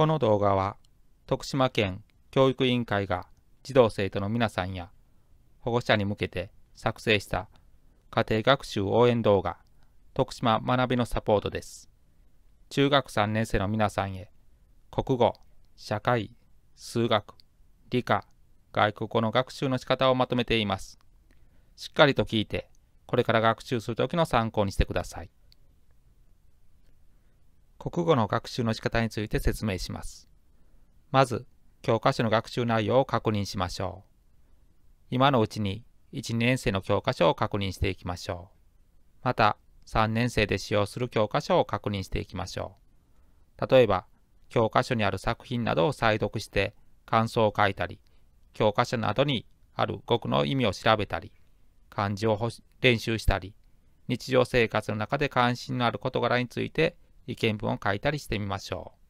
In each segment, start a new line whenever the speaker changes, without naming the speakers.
この動画は徳島県教育委員会が児童生徒の皆さんや保護者に向けて作成した家庭学習応援動画徳島学びのサポートです。中学3年生の皆さんへ国語、社会、数学、理科、外国語の学習の仕方をまとめています。しっかりと聞いてこれから学習するときの参考にしてください。国語の学習の仕方について説明します。まず、教科書の学習内容を確認しましょう。今のうちに1、2年生の教科書を確認していきましょう。また、3年生で使用する教科書を確認していきましょう。例えば、教科書にある作品などを再読して感想を書いたり、教科書などにある語句の意味を調べたり、漢字を練習したり、日常生活の中で関心のある事柄について意見文を書いたりしてみましょう。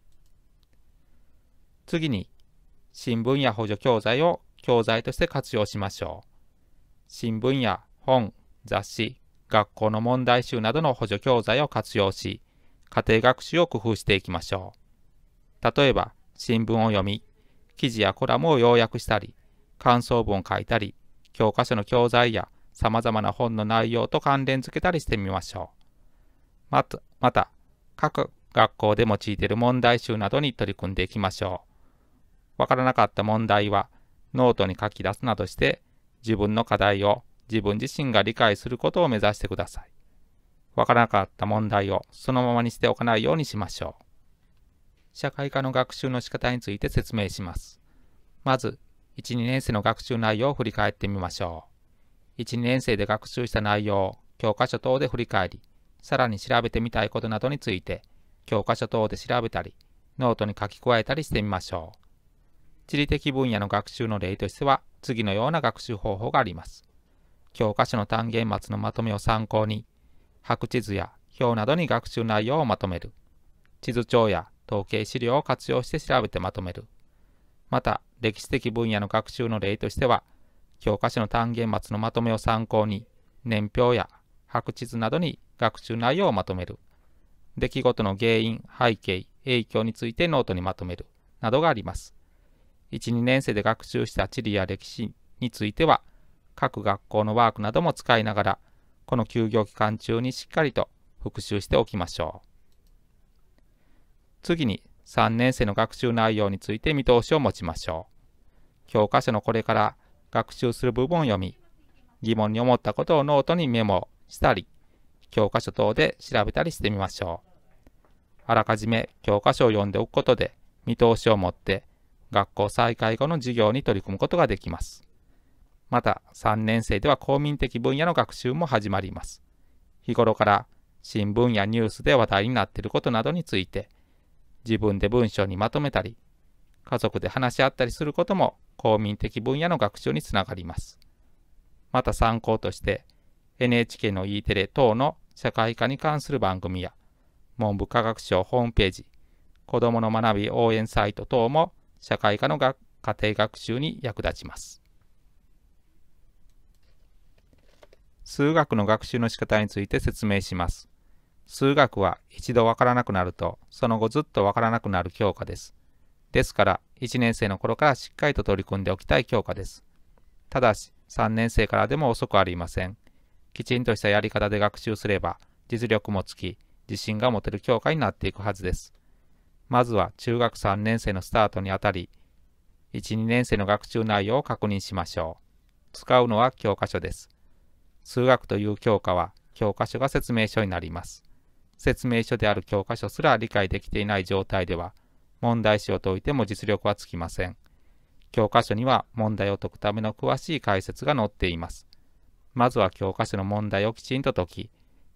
次に、新聞や補助教材を教材として活用しましょう。新聞や本、雑誌、学校の問題集などの補助教材を活用し、家庭学習を工夫していきましょう。例えば、新聞を読み、記事やコラムを要約したり、感想文を書いたり、教科書の教材や様々な本の内容と関連付けたりしてみましょう。また、また各学校で用いている問題集などに取り組んでいきましょう。わからなかった問題はノートに書き出すなどして自分の課題を自分自身が理解することを目指してください。わからなかった問題をそのままにしておかないようにしましょう。社会科の学習の仕方について説明します。まず、1、2年生の学習内容を振り返ってみましょう。1、2年生で学習した内容を教科書等で振り返り、さらに調べてみたいことなどについて、教科書等で調べたり、ノートに書き加えたりしてみましょう。地理的分野の学習の例としては、次のような学習方法があります。教科書の単元末のまとめを参考に、白地図や表などに学習内容をまとめる。地図帳や統計資料を活用して調べてまとめる。また、歴史的分野の学習の例としては、教科書の単元末のまとめを参考に、年表や白地図などに学習内容をまとめる、出来事の原因、背景、影響についてノートにまとめる、などがあります。1、2年生で学習した地理や歴史については、各学校のワークなども使いながら、この休業期間中にしっかりと復習しておきましょう。次に、3年生の学習内容について見通しを持ちましょう。教科書のこれから学習する部分を読み、疑問に思ったことをノートにメモしたり、教科書等で調べたりしてみましょう。あらかじめ教科書を読んでおくことで見通しを持って学校再開後の授業に取り組むことができます。また3年生では公民的分野の学習も始まります。日頃から新聞やニュースで話題になっていることなどについて自分で文章にまとめたり家族で話し合ったりすることも公民的分野の学習につながります。また参考として NHK の E テレ等の社会科に関する番組や、文部科学省ホームページ、子どもの学び応援サイト等も社会科の家庭学習に役立ちます。数学の学習の仕方について説明します。数学は一度わからなくなると、その後ずっとわからなくなる教科です。ですから、1年生の頃からしっかりと取り組んでおきたい教科です。ただし、3年生からでも遅くありません。きちんとしたやり方で学習すれば、実力もつき、自信が持てる教科になっていくはずです。まずは中学3年生のスタートにあたり、1、2年生の学習内容を確認しましょう。使うのは教科書です。数学という教科は教科書が説明書になります。説明書である教科書すら理解できていない状態では、問題集を解いても実力はつきません。教科書には問題を解くための詳しい解説が載っています。まずは教科書の問題をきちんと解き、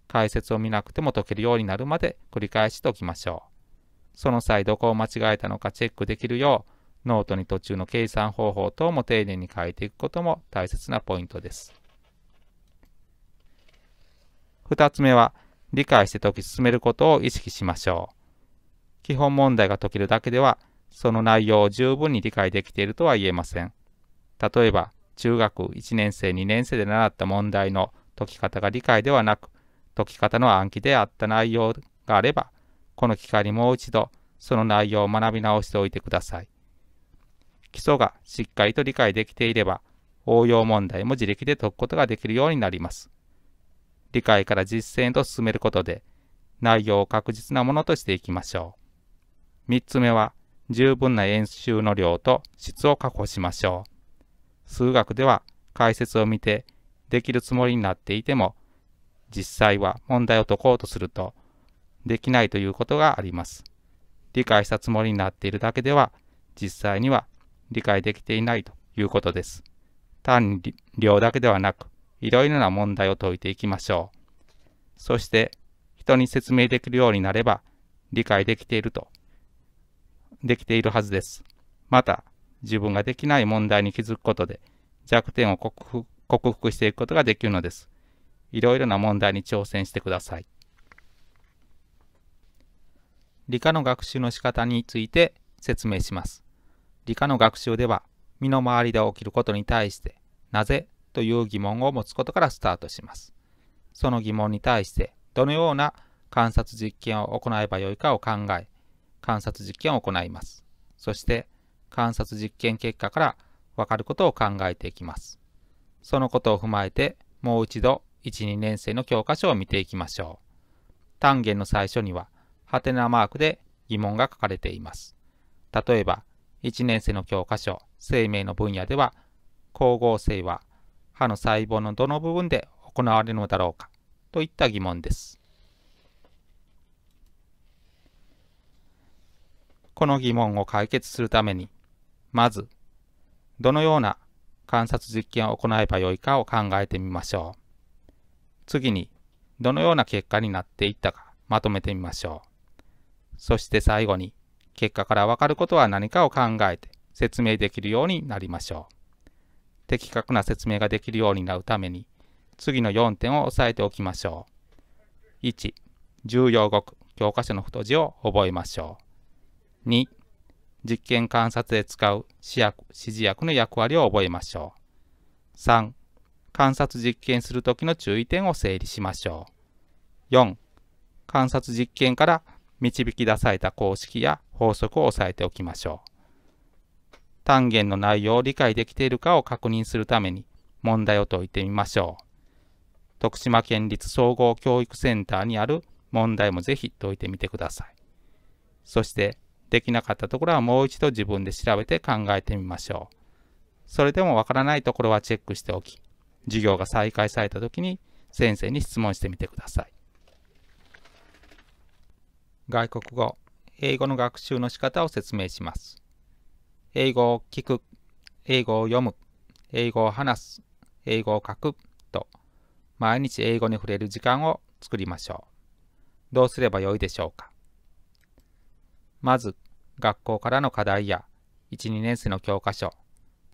解説を見なくても解けるようになるまで繰り返し解きましょう。その際どこを間違えたのかチェックできるよう、ノートに途中の計算方法等も丁寧に書いていくことも大切なポイントです。2つ目は、理解して解き進めることを意識しましょう。基本問題が解けるだけでは、その内容を十分に理解できているとは言えません。例えば、中学1年生2年生で習った問題の解き方が理解ではなく解き方の暗記であった内容があればこの機会にもう一度その内容を学び直しておいてください。基礎がしっかりと理解できていれば応用問題も自力で解くことができるようになります。理解から実践と進めることで内容を確実なものとしていきましょう。3つ目は十分な演習の量と質を確保しましょう。数学では解説を見てできるつもりになっていても、実際は問題を解こうとすると、できないということがあります。理解したつもりになっているだけでは、実際には理解できていないということです。単に量だけではなく、いろいろな問題を解いていきましょう。そして、人に説明できるようになれば、理解できていると、できているはずです。また、自分ができない問題に気づくことで弱点を克服していくことができるのです。いろいろな問題に挑戦してください。理科の学習の仕方について説明します。理科の学習では身の回りで起きることに対してなぜという疑問を持つことからスタートします。その疑問に対してどのような観察実験を行えばよいかを考え観察実験を行います。そして観察実験結果からわかることを考えていきます。そのことを踏まえて、もう一度1、2年生の教科書を見ていきましょう。単元の最初には、ハテナマークで疑問が書かれています。例えば、1年生の教科書、生命の分野では、光合成は歯の細胞のどの部分で行われるのだろうかといった疑問です。この疑問を解決するためにまず、どのような観察実験を行えばよいかを考えてみましょう。次に、どのような結果になっていったかまとめてみましょう。そして最後に、結果からわかることは何かを考えて説明できるようになりましょう。的確な説明ができるようになるために、次の4点を押さえておきましょう。1、重要語句、教科書の太字を覚えましょう。2、実験観察で使う試薬指示薬の役割を覚えましょう。3. 観察実験するときの注意点を整理しましょう。4. 観察実験から導き出された公式や法則を押さえておきましょう。単元の内容を理解できているかを確認するために問題を解いてみましょう。徳島県立総合教育センターにある問題もぜひ解いてみてください。そしてできなかったところはもう一度自分で調べて考えてみましょう。それでもわからないところはチェックしておき、授業が再開された時に先生に質問してみてください。外国語、英語の学習の仕方を説明します。英語を聞く、英語を読む、英語を話す、英語を書くと、毎日英語に触れる時間を作りましょう。どうすればよいでしょうかまず、学校からの課題や1、2年生の教科書、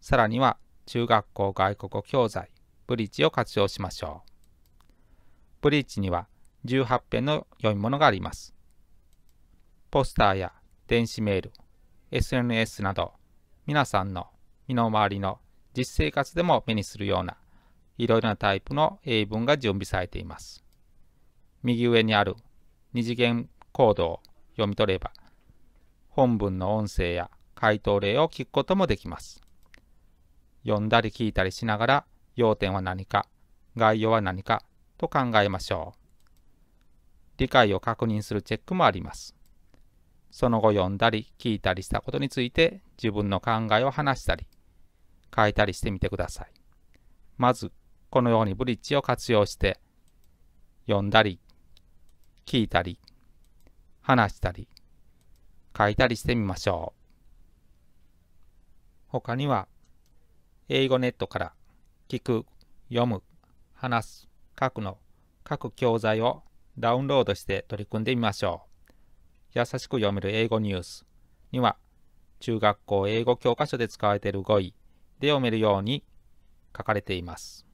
さらには中学校外国語教材、ブリッジを活用しましょう。ブリッジには18編の読み物があります。ポスターや電子メール、SNS など、皆さんの身の回りの実生活でも目にするような、いろいろなタイプの英文が準備されています。右上にある二次元コードを読み取れば、本文の音声や回答例を聞くこともできます。読んだり聞いたりしながら要点は何か、概要は何かと考えましょう。理解を確認するチェックもあります。その後読んだり聞いたりしたことについて自分の考えを話したり、書いたりしてみてください。まず、このようにブリッジを活用して、読んだり、聞いたり、話したり、書いたりしてみましょう。他には、英語ネットから聞く、読む、話す、書くの各教材をダウンロードして取り組んでみましょう。優しく読める英語ニュースには、中学校英語教科書で使われている語彙で読めるように書かれています。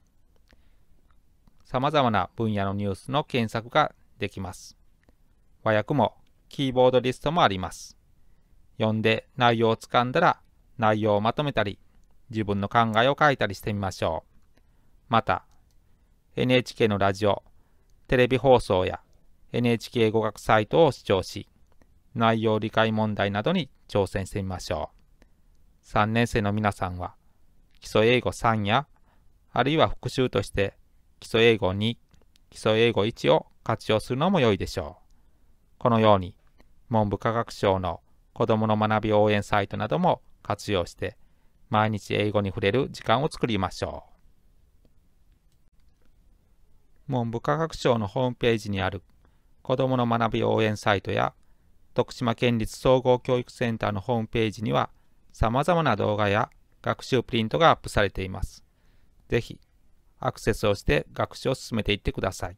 さまざまな分野のニュースの検索ができます。和訳もキーボードリストもあります。読んで内容をつかんだら内容をまとめたり、自分の考えを書いたりしてみましょう。また、NHK のラジオ、テレビ放送や NHK 語学サイトを視聴し、内容理解問題などに挑戦してみましょう。3年生の皆さんは、基礎英語3や、あるいは復習として基礎英語2、基礎英語1を活用するのも良いでしょう。このように、文部科学省の子どもの学び応援サイトなども活用して毎日英語に触れる時間を作りましょう文部科学省のホームページにある子どもの学び応援サイトや徳島県立総合教育センターのホームページにはさまざまな動画や学習プリントがアップされています。ぜひアクセスをして学習を進めていってください。